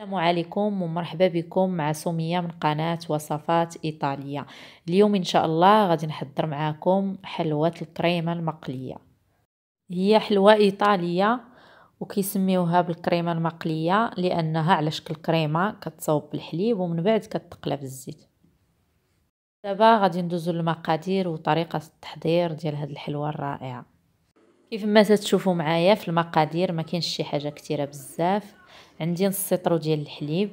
السلام عليكم ومرحبا بكم مع سمية من قناة وصفات إيطالية اليوم إن شاء الله غادي نحضر معاكم حلوة الكريمة المقلية هي حلوة إيطالية وكيسميوها بالكريمة المقلية لأنها على شكل كريمة كتصوب بالحليب ومن بعد كتقلى بالزيت دابا غادي ندوزو للمقادير وطريقة التحضير ديال هاد الحلوة الرائعة كيف ما تتشوفوا معايا في المقادير ما كاينش شي حاجه كثيره بزاف عندي نص سيطرو ديال الحليب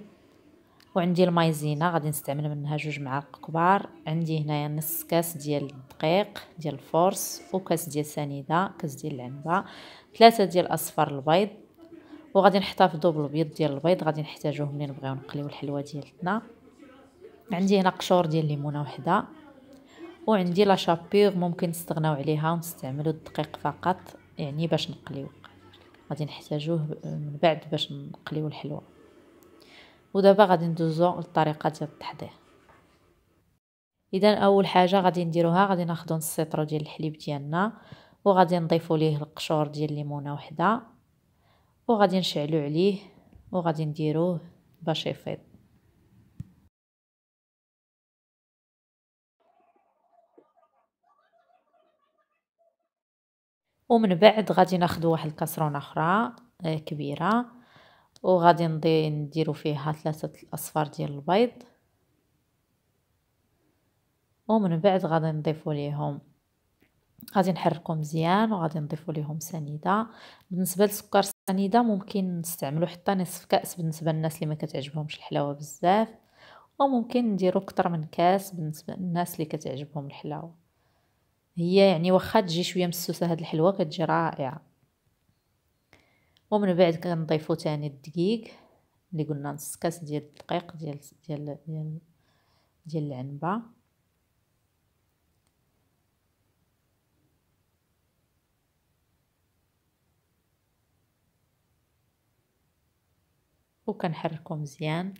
وعندي المايزينا غادي نستعمل منها جوج معالق كبار عندي هنايا نص كاس ديال الدقيق ديال الفورس وكاس ديال سنيده كاس ديال العنبه ثلاثه ديال اصفر البيض وغادي نحتفظوا بالبيض ديال البيض غادي نحتاجوه ملي نبغيو نقليو الحلوه ديالتنا عندي هنا قشور ديال الليمونه وحده وعندي لا شابيغ ممكن نستغناو عليها ونستعملو الدقيق فقط يعني باش نقليو غادي نحتاجوه من بعد باش نقليو الحلوى ودابا غادي ندوزو للطريقه ديال التحضير اذا اول حاجه غادي نديروها غادي ناخذوا نص سيترو ديال الحليب ديالنا وغادي نضيفو ليه القشور ديال الليمونه وحده وغادي نشعلو عليه وغادي نديروه باش يفيض ومن بعد غادي ناخذ واحد الكاسرونه اخرى آه، كبيره وغادي نضي نديرو فيها ثلاثه الاصفار ديال البيض ومن بعد غادي نضيفو ليهم غادي نحركو مزيان وغادي نضيفو ليهم سنيده بالنسبه لسكر سنيده ممكن نستعملو حتى نصف كاس بالنسبه للناس اللي ما كتعجبهمش الحلاوه بزاف وممكن نديرو كتر من كاس بالنسبه للناس اللي كتعجبهم الحلاوه هي يعني واخا تجي شويه مسوسه هاد الحلوه كتجي رائعه ومن بعد كنضيفو تاني الدقيق اللي قلنا نص كاس ديال الدقيق ديال ديال ديال ديال العنبه وكنحركو مزيان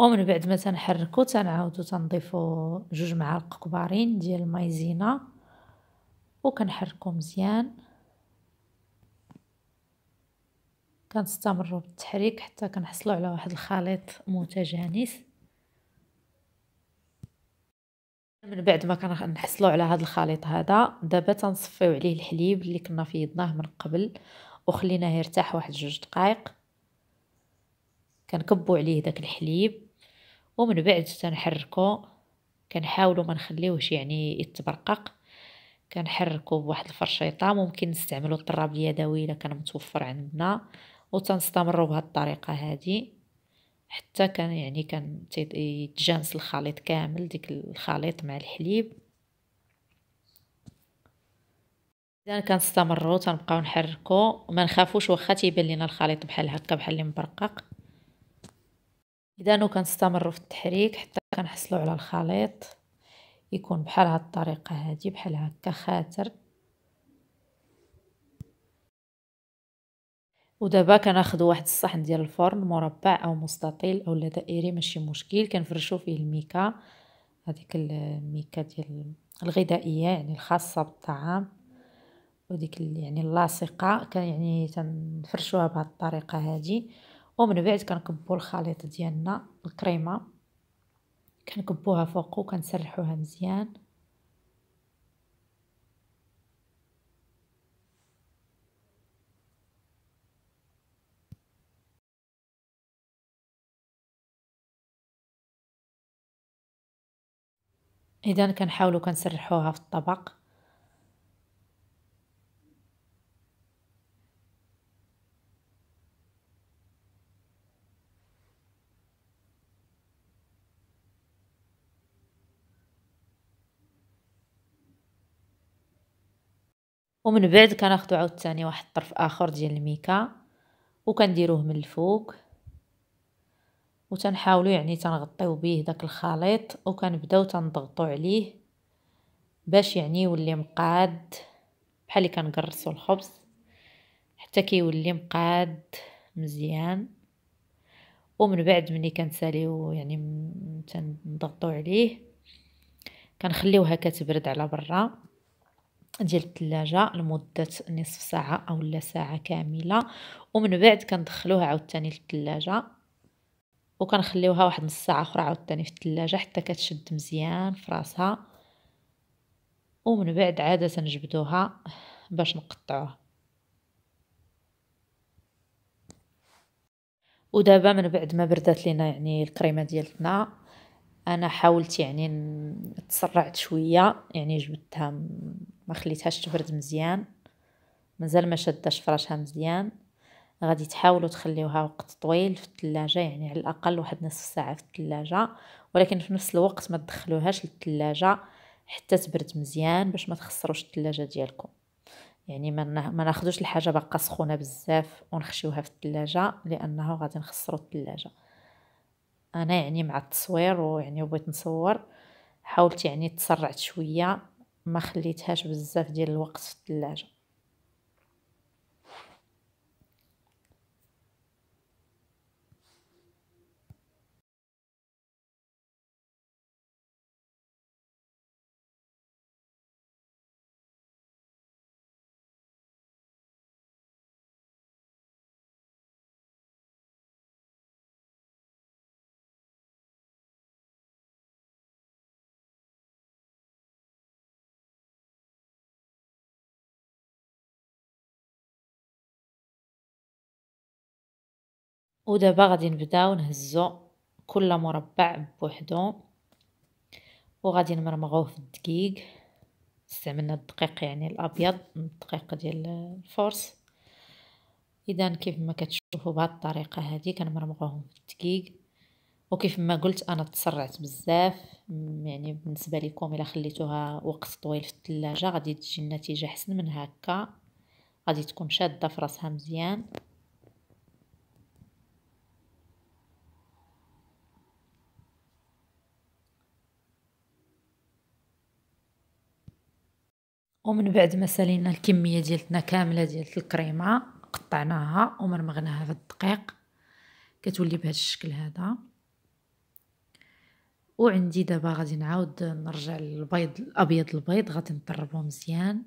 ومن بعد ما تنحركو تنعاودو تنضيفو جوج معالق كبارين ديال المايزينا وكنحركو مزيان كنستمرو بالتحريك حتى كنحصلو على واحد الخليط متجانس من بعد ما كنحصلو على هذا الخليط هذا دابا تنصفيو عليه الحليب اللي كنا فيضناه من قبل وخليناه يرتاح واحد جوج دقائق كنكبو عليه داك الحليب ومن بعد تنحركو كنحاولو ما نخليوهش يعني يتبرقق كنحركو بواحد الفرشيطه ممكن نستعملو الطراب اليدوي الا كان متوفر عندنا وتنستمروا بهذه الطريقه هذه حتى كان يعني كان يتجانس الخليط كامل ديك الخليط مع الحليب اذا كنستمروا تنبقاو نحركو ما نخافوش واخا تيبان لينا الخليط بحال هكا بحال اللي مبرقق اذا نو كنستمروا في التحريك حتى كنحصلوا على الخليط يكون بحال هاد الطريقه هادي بحال هكا خاتر ودابا كناخذ واحد الصحن ديال الفرن مربع او مستطيل او دائري ماشي مشكل كنفرشوا فيه الميكا هذيك الميكا ديال الغذائيه يعني الخاصه بالطعام وديك يعني اللاصقه كان يعني تنفرشوها بهذه الطريقه هذه ومن بعد كنكبو الخليط ديالنا الكريمه كنكبوها فوقو كنسرحوها مزيان اذا كنحاولوا كنسرحوها في الطبق ومن بعد كناخدو عاوتاني واحد الطرف اخر ديال الميكا وكنديروه من الفوق وتنحاولوا يعني تنغطيو به داك الخليط وكنبداو تنضغطو عليه باش يعني يولي مقاد بحال اللي كنقرصوا الخبز حتى كيولي مقاد مزيان ومن بعد ملي كنساليو يعني تنضغطو عليه كنخليوها كتبرد على برا ديال الثلاجة لمدة نصف ساعة أو ساعة كاملة ومن بعد كندخلوها عاوتاني للثلاجة وكنخليوها واحد نص ساعة أخرى عاوتاني في الثلاجة حتى كتشد مزيان في راسها ومن بعد عادة نجبدوها باش نقطعوها ودابا من بعد ما بردات لينا يعني الكريمه ديالتنا انا حاولت يعني تسرعت شويه يعني جبدتها ما خليتهاش تبرد مزيان مازال ما شداش فراشها مزيان غادي تحاولوا تخليوها وقت طويل في الثلاجه يعني على الاقل واحد نصف ساعه في الثلاجه ولكن في نفس الوقت ما تدخلوهاش للثلاجه حتى تبرد مزيان باش ما تخسروش الثلاجه ديالكم يعني ما ناخذوش الحاجه باقا سخونه بزاف ونخشيوها في الثلاجه لانه غادي نخسروا الثلاجه انا يعني مع التصوير ويعني بغيت نصور حاولت يعني تسرعت شويه ما خليتهاش بزاف ديال الوقت في الثلاجه ودابا غادي نبداو نهزو كل مربع بوحدو وغادي نمرمغوه في الدقيق استعملنا الدقيق يعني الابيض الدقيق ديال الفورس اذا كيف ما كتشوفوا بهذه الطريقه هذه كنمرمغوهم في الدقيق وكيف ما قلت انا تسرعت بزاف يعني بالنسبه لكم الا خليتوها وقت طويل في الثلاجه غادي تجي النتيجه احسن من هكا غادي تكون شاده في راسها مزيان ومن بعد ما سالينا الكميه ديالتنا كامله ديال الكريمه قطعناها ومرمغناها في الدقيق كتولي بهذا الشكل هذا وعندي دابا غادي نعاود نرجع للبيض الابيض البيض غادي نطربو مزيان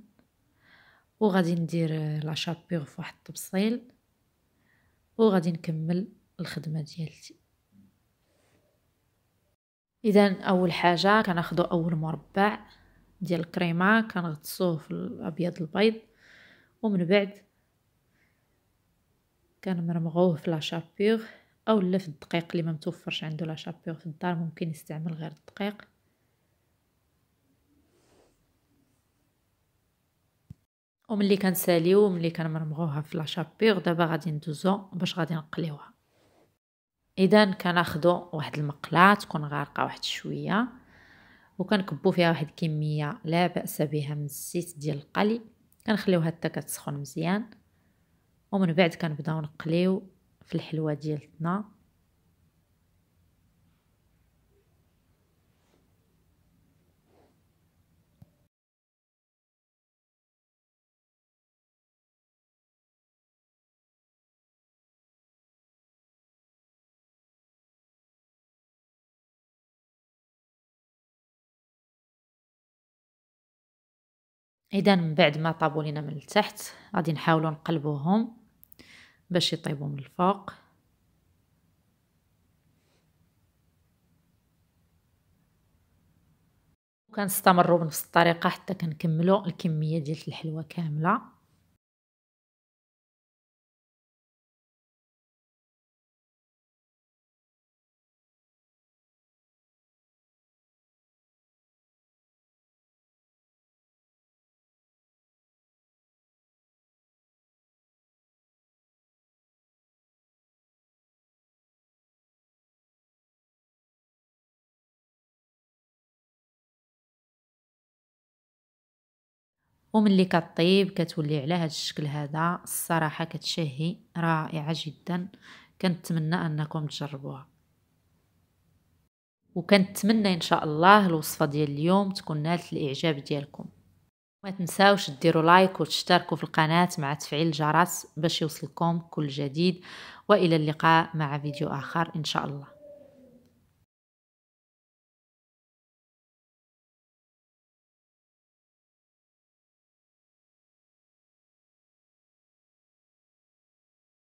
وغادي ندير لا شابيغ في واحد الطبسيل وغادي نكمل الخدمه ديالتي اذا اول حاجه كناخذ اول مربع ديال الكريمه كنغطسوه في الابيض البيض ومن بعد كنمرمغوه في لاشابيغ او لا في الدقيق اللي ما متوفرش عنده لاشابيغ في الدار ممكن يستعمل غير الدقيق وملي كنساليو ملي كنمرمغوها في لاشابيغ دابا غادي ندوزو باش غادي نقليوها اذا كناخدو واحد المقلاه تكون غارقه واحد شويه وكنكبو فيها واحد الكميه لا باس بها من الزيت ديال القلي كنخليوها حتى كتسخن مزيان ومن بعد كنبداو نقليو في الحلوه ديالتنا اذا من بعد ما طابوا لينا من التحت غادي نحاولوا نقلبوهم باش يطيبوا من الفوق وكنستمروا بنفس الطريقه حتى كنكملوا الكميه ديال الحلوه كامله وملي كطيب كتولي على هذا الشكل هذا الصراحه كتشهي رائعه جدا كنتمنى انكم تجربوها وكنتمنى ان شاء الله الوصفه ديال اليوم تكون نالت الاعجاب ديالكم ما تنساوش ديروا لايك وتشتركوا في القناه مع تفعيل الجرس باش يوصلكم كل جديد والى اللقاء مع فيديو اخر ان شاء الله